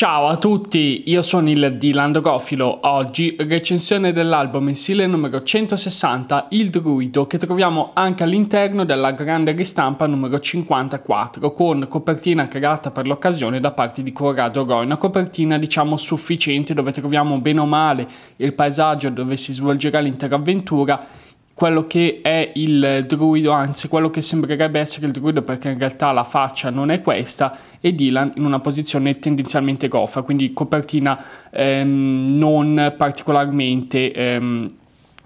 Ciao a tutti, io sono il di Landogofilo, oggi recensione dell'album mensile numero 160 Il Druido che troviamo anche all'interno della grande ristampa numero 54 con copertina creata per l'occasione da parte di Corrado Roy, una copertina diciamo sufficiente dove troviamo bene o male il paesaggio dove si svolgerà l'intera avventura quello che è il druido, anzi quello che sembrerebbe essere il druido perché in realtà la faccia non è questa e Dylan in una posizione tendenzialmente goffa, quindi copertina ehm, non particolarmente ehm,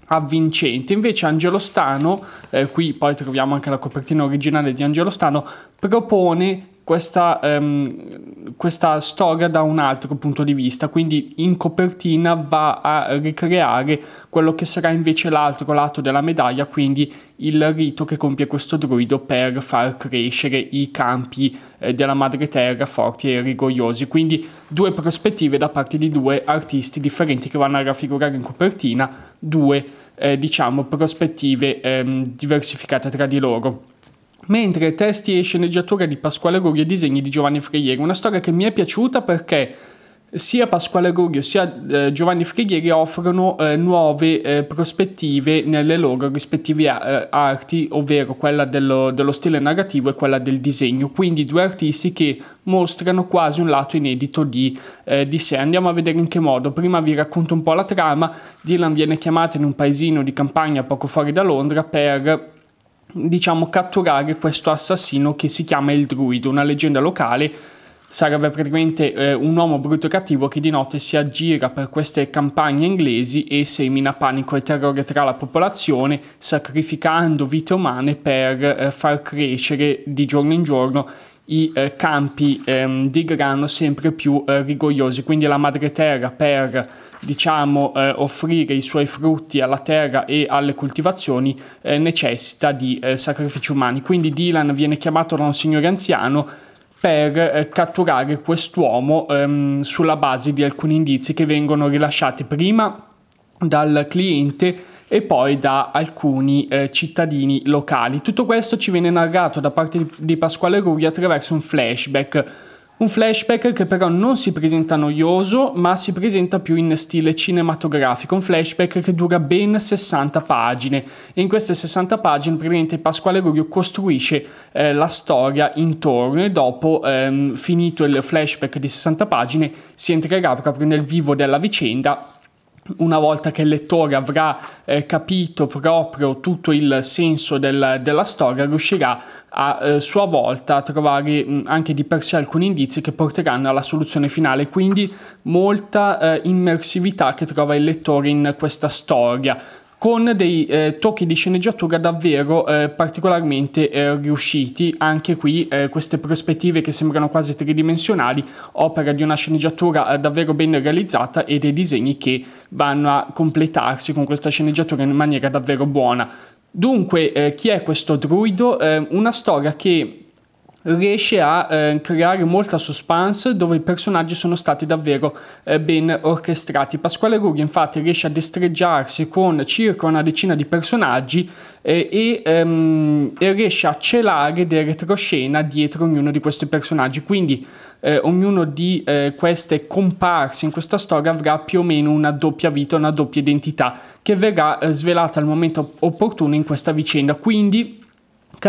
avvincente. Invece Angelo Stano, eh, qui poi troviamo anche la copertina originale di Angelo Stano, propone questa, ehm, questa, storia da un altro punto di vista, quindi in copertina va a ricreare quello che sarà invece l'altro lato della medaglia, quindi il rito che compie questo druido per far crescere i campi eh, della madre terra forti e rigogliosi. Quindi due prospettive da parte di due artisti differenti che vanno a raffigurare in copertina due eh, diciamo prospettive ehm, diversificate tra di loro mentre testi e sceneggiatura di Pasquale Ruggio e disegni di Giovanni Freghieri. una storia che mi è piaciuta perché sia Pasquale Ruggio sia eh, Giovanni Freghieri offrono eh, nuove eh, prospettive nelle loro rispettive a- eh, arti, ovvero quella dello, dello, stile narrativo e quella del disegno. Quindi due artisti che mostrano quasi un lato inedito di, eh, di, sé. Andiamo a vedere in che modo. Prima vi racconto un po' la trama. Dylan viene chiamato in un paesino di campagna poco fuori da Londra per diciamo, catturare questo assassino che si chiama il druido, una leggenda locale. Sarebbe praticamente eh, un uomo brutto e cattivo che di notte si aggira per queste campagne inglesi e semina panico e terrore tra la popolazione, sacrificando vite umane per eh, far crescere di giorno in giorno i eh, campi ehm, di grano sempre più eh, rigogliosi. Quindi la madre terra per diciamo, eh, offrire i suoi frutti alla terra e alle coltivazioni, eh, necessita di eh, sacrifici umani. Quindi Dylan viene chiamato da un signore anziano per eh, catturare quest'uomo ehm, sulla base di alcuni indizi che vengono rilasciati prima dal cliente e poi da alcuni eh, cittadini locali. Tutto questo ci viene narrato da parte di, di Pasquale Rughi attraverso un flashback un flashback che però non si presenta noioso, ma si presenta più in stile cinematografico, un flashback che dura ben 60 pagine e in queste 60 pagine praticamente Pasquale Rurio costruisce eh, la storia intorno e dopo ehm, finito il flashback di 60 pagine si entrerà proprio nel vivo della vicenda una volta che il lettore avrà eh, capito proprio tutto il senso del, della storia, riuscirà a eh, sua volta a trovare mh, anche di per sé alcuni indizi che porteranno alla soluzione finale, quindi molta eh, immersività che trova il lettore in questa storia con dei eh, tocchi di sceneggiatura davvero eh, particolarmente eh, riusciti. Anche qui eh, queste prospettive che sembrano quasi tridimensionali, opera di una sceneggiatura eh, davvero ben realizzata e dei disegni che vanno a completarsi con questa sceneggiatura in maniera davvero buona. Dunque, eh, chi è questo druido? una storia che riesce a eh, creare molta suspense dove i personaggi sono stati davvero eh, ben orchestrati. Pasquale Rughi infatti riesce a destreggiarsi con circa una decina di personaggi eh, e, ehm, e, riesce a celare del retroscena dietro ognuno di questi personaggi, quindi eh, ognuno di eh, queste comparse in questa storia avrà più o meno una doppia vita, una doppia identità che verrà eh, svelata al momento opportuno in questa vicenda. Quindi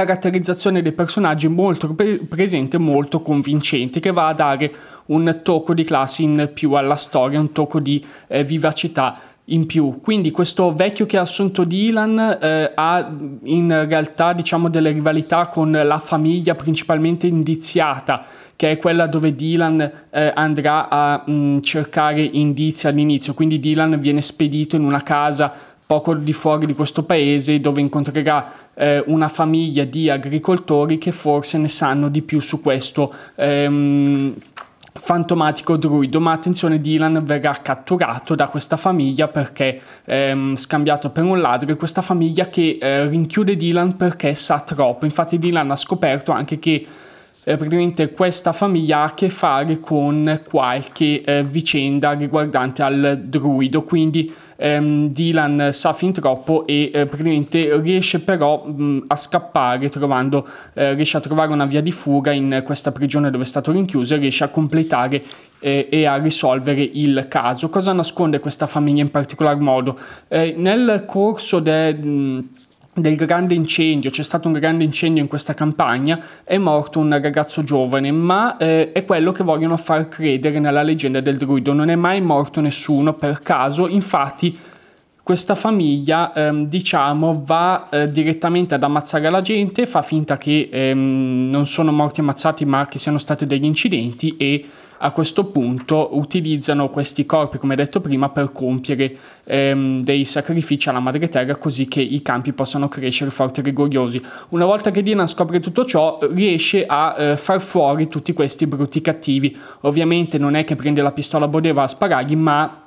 caratterizzazione dei personaggi molto pre- presente molto convincente, che va a dare un tocco di classe in più alla storia, un tocco di eh, vivacità in più. Quindi questo vecchio che ha assunto Dylan eh, ha in realtà diciamo delle rivalità con la famiglia principalmente indiziata che è quella dove Dylan eh, andrà a mh, mm, cercare indizi all'inizio, quindi Dylan viene spedito in una casa poco di fuori di questo paese dove incontrerà eh, una famiglia di agricoltori che forse ne sanno di più su questo ehm, fantomatico druido, ma attenzione Dylan verrà catturato da questa famiglia perché ehm, scambiato per un ladro e questa famiglia che eh, rinchiude Dylan perché sa troppo, infatti Dylan ha scoperto anche che eh, praticamente questa famiglia ha a che fare con qualche eh, vicenda riguardante al druido, quindi ehm, Dylan sa fin troppo e eh, praticamente riesce però mh, a scappare, trovando, eh, riesce a trovare una via di fuga in questa prigione dove è stato rinchiuso e riesce a completare eh, e a risolvere il caso. Cosa nasconde questa famiglia in particolar modo? Eh, nel corso del del grande incendio, c'è stato un grande incendio in questa campagna, è morto un ragazzo giovane, ma eh, è quello che vogliono far credere nella leggenda del druido, non è mai morto nessuno per caso, infatti questa famiglia ehm, diciamo va eh, direttamente ad ammazzare la gente, fa finta che ehm, non sono morti ammazzati ma che siano stati degli incidenti e a questo punto utilizzano questi corpi, come detto prima, per compiere ehm, dei sacrifici alla madre terra così che i campi possano crescere forti e rigogliosi. Una volta che Dina scopre tutto ciò, riesce a eh, far fuori tutti questi brutti cattivi. Ovviamente non è che prende la pistola a e va a sparargli, ma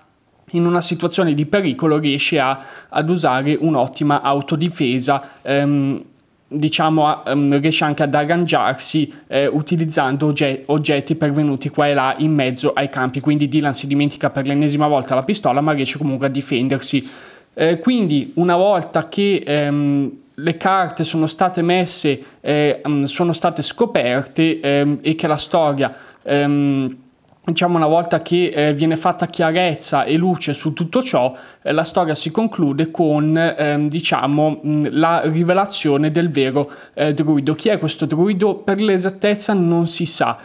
in una situazione di pericolo riesce a, ad usare un'ottima autodifesa. Ehm, diciamo, um, riesce anche ad arrangiarsi eh, utilizzando ogget- oggetti pervenuti qua e là in mezzo ai campi. Quindi Dylan si dimentica per l'ennesima volta la pistola, ma riesce comunque a difendersi. Eh, quindi, una volta che ehm, le carte sono state messe, eh, ehm, sono state scoperte ehm, e che la storia. Ehm, diciamo una volta che eh, viene fatta chiarezza e luce su tutto ciò, eh, la storia si conclude con ehm, diciamo la rivelazione del vero eh, druido. Chi è questo druido? Per l'esattezza non si sa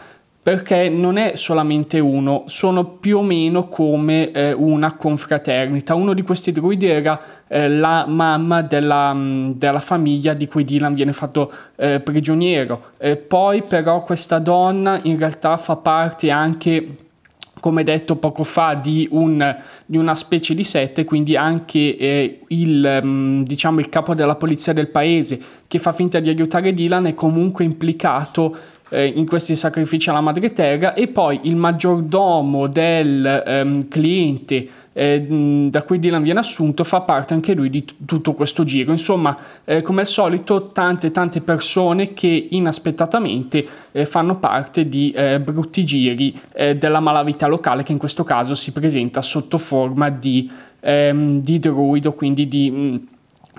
perché non è solamente uno, sono più o meno come eh, una confraternita. Uno di questi druidi era eh, la mamma della, mm, della, famiglia di cui Dylan viene fatto eh, prigioniero. Eh, poi però questa donna in realtà fa parte anche come detto poco fa, di, un, di, una specie di sette, quindi anche eh, il, mm, diciamo, il capo della polizia del paese che fa finta di aiutare Dylan è comunque implicato eh, in questi sacrifici alla madre terra e poi il maggiordomo del ehm, cliente eh, da cui Dylan viene assunto fa parte anche lui di t- tutto questo giro. Insomma, eh, come al solito, tante tante persone che inaspettatamente eh, fanno parte di eh, brutti giri eh, della malavita locale che in questo caso si presenta sotto forma di, ehm, di druido, quindi di... Mh,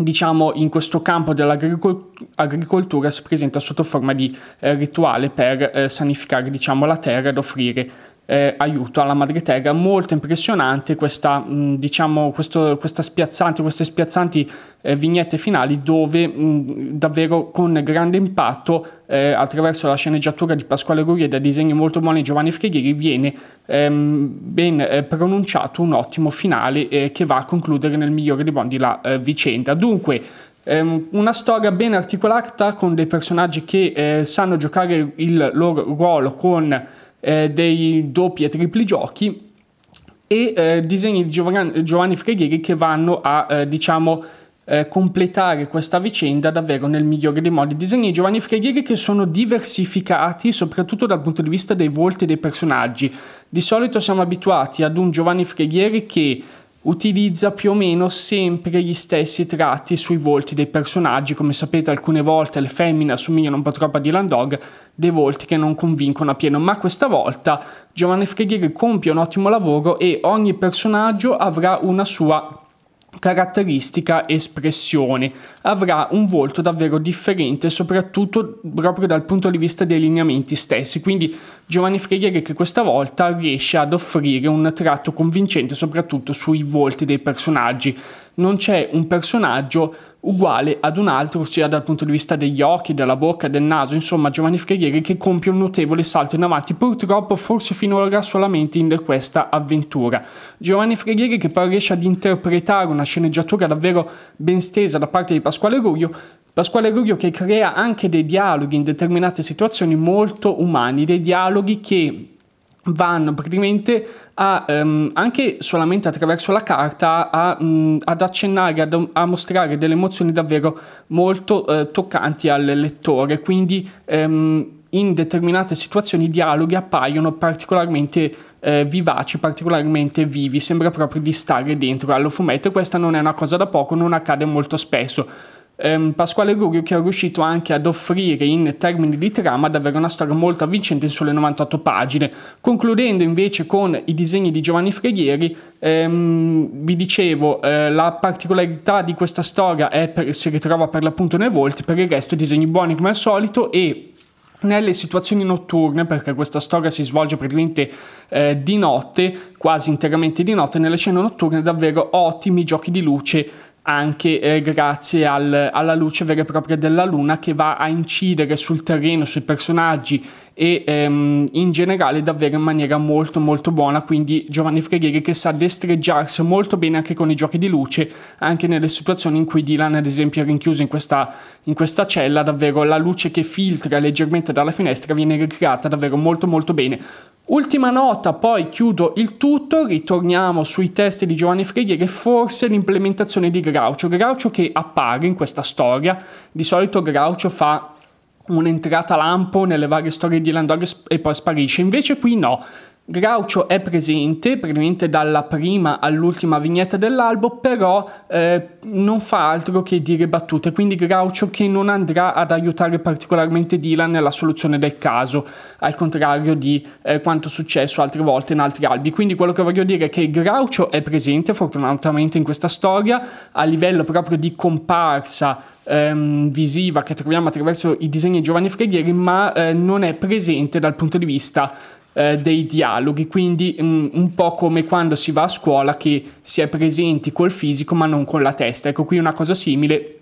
diciamo in questo campo dell'agricoltura si presenta sotto forma di eh, rituale per eh, sanificare diciamo, la terra ed offrire eh, aiuto alla madre madrepega molto impressionante questa mh, mm, diciamo questo, questa spiazzante queste spiazzanti eh, vignette finali dove mh, mm, davvero con grande impatto eh, attraverso la sceneggiatura di Pasquale Guria e dai disegni molto buoni di Giovanni Frighieri viene ehm, ben eh, pronunciato un ottimo finale eh, che va a concludere nel migliore dei mondi la eh, vicenda dunque ehm, una storia ben articolata con dei personaggi che sanno giocare il loro ruolo con eh, dei doppi e tripli giochi e eh, disegni di Giovanni, Giovanni Fregheri che vanno a, eh, diciamo, eh, completare questa vicenda davvero nel migliore dei modi. Disegni di Giovanni Fregheri che sono diversificati soprattutto dal punto di vista dei volti dei personaggi. Di solito siamo abituati ad un Giovanni Fregheri che utilizza più o meno sempre gli stessi tratti sui volti dei personaggi, come sapete alcune volte le femmine assomigliano un po' troppo a Dylan Dog, dei volti che non convincono appieno, ma questa volta Giovanni Freghieri compie un ottimo lavoro e ogni personaggio avrà una sua caratteristica espressione. Avrà un volto davvero differente, soprattutto proprio dal punto di vista dei lineamenti stessi. Quindi Giovanni Freire che questa volta riesce ad offrire un tratto convincente, soprattutto sui volti dei personaggi non c'è un personaggio uguale ad un altro, sia dal punto di vista degli occhi, della bocca, del naso, insomma Giovanni Ferrieri che compie un notevole salto in avanti, purtroppo forse finora solamente in questa avventura. Giovanni Ferrieri che però riesce ad interpretare una sceneggiatura davvero ben stesa da parte di Pasquale Ruglio, Pasquale Ruglio che crea anche dei dialoghi in determinate situazioni molto umani, dei dialoghi che vanno praticamente a, um, anche solamente attraverso la carta a, um, ad accennare, ad, a mostrare delle emozioni davvero molto uh, toccanti al lettore, quindi um, in determinate situazioni i dialoghi appaiono particolarmente eh, vivaci, particolarmente vivi, sembra proprio di stare dentro allo fumetto e questa non è una cosa da poco, non accade molto spesso ehm, Pasquale Gurio che è riuscito anche ad offrire in termini di trama davvero una storia molto avvincente in sole 98 pagine. Concludendo invece con i disegni di Giovanni Freghieri, ehm, vi dicevo eh, la particolarità di questa storia per, si ritrova per l'appunto nei volti, per il resto disegni buoni come al solito e nelle situazioni notturne, perché questa storia si svolge praticamente eh, di notte, quasi interamente di notte, nelle scene notturne davvero ottimi giochi di luce anche eh, grazie al, alla luce vera e propria della luna che va a incidere sul terreno, sui personaggi e ehm, in generale davvero in maniera molto molto buona quindi Giovanni Freghieri che sa destreggiarsi molto bene anche con i giochi di luce anche nelle situazioni in cui Dylan ad esempio è rinchiuso in questa, in questa cella davvero la luce che filtra leggermente dalla finestra viene ricreata davvero molto molto bene Ultima nota, poi chiudo il tutto, ritorniamo sui testi di Giovanni Freghieri e forse l'implementazione di Graucio. Graucio che appare in questa storia, di solito Graucio fa un'entrata lampo nelle varie storie di Land Dog e poi sparisce. Invece qui no, Groucho è presente praticamente dalla prima all'ultima vignetta dell'albo, però eh, non fa altro che dire battute, quindi Groucho che non andrà ad aiutare particolarmente Dylan nella soluzione del caso, al contrario di eh, quanto successo altre volte in altri albi. Quindi quello che voglio dire è che Groucho è presente fortunatamente in questa storia a livello proprio di comparsa ehm, visiva che troviamo attraverso i disegni di Giovanni Freghieri, ma eh, non è presente dal punto di vista eh, dei dialoghi, quindi mh, mm, un po' come quando si va a scuola che si è presenti col fisico ma non con la testa. Ecco qui una cosa simile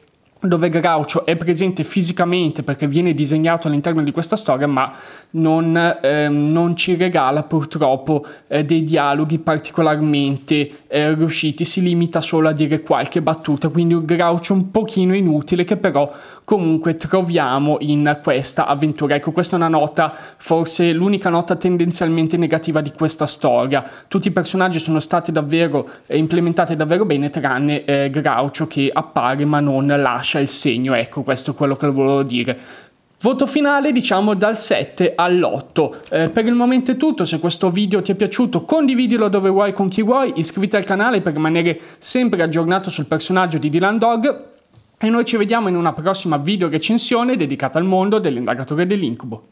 dove Gaucho è presente fisicamente perché viene disegnato all'interno di questa storia, ma non, eh, non ci regala purtroppo eh, dei dialoghi particolarmente eh, riusciti, si limita solo a dire qualche battuta, quindi un Gaucho un pochino inutile che però comunque troviamo in questa avventura. Ecco, questa è una nota, forse l'unica nota tendenzialmente negativa di questa storia. Tutti i personaggi sono stati davvero eh, implementati davvero bene, tranne eh, Gaucho che appare ma non lascia lascia il segno, ecco questo è quello che volevo dire. Voto finale diciamo dal 7 all'8. Eh, per il momento è tutto, se questo video ti è piaciuto condividilo dove vuoi con chi vuoi, iscriviti al canale per rimanere sempre aggiornato sul personaggio di Dylan Dog e noi ci vediamo in una prossima video recensione dedicata al mondo dell'indagatore dell'incubo.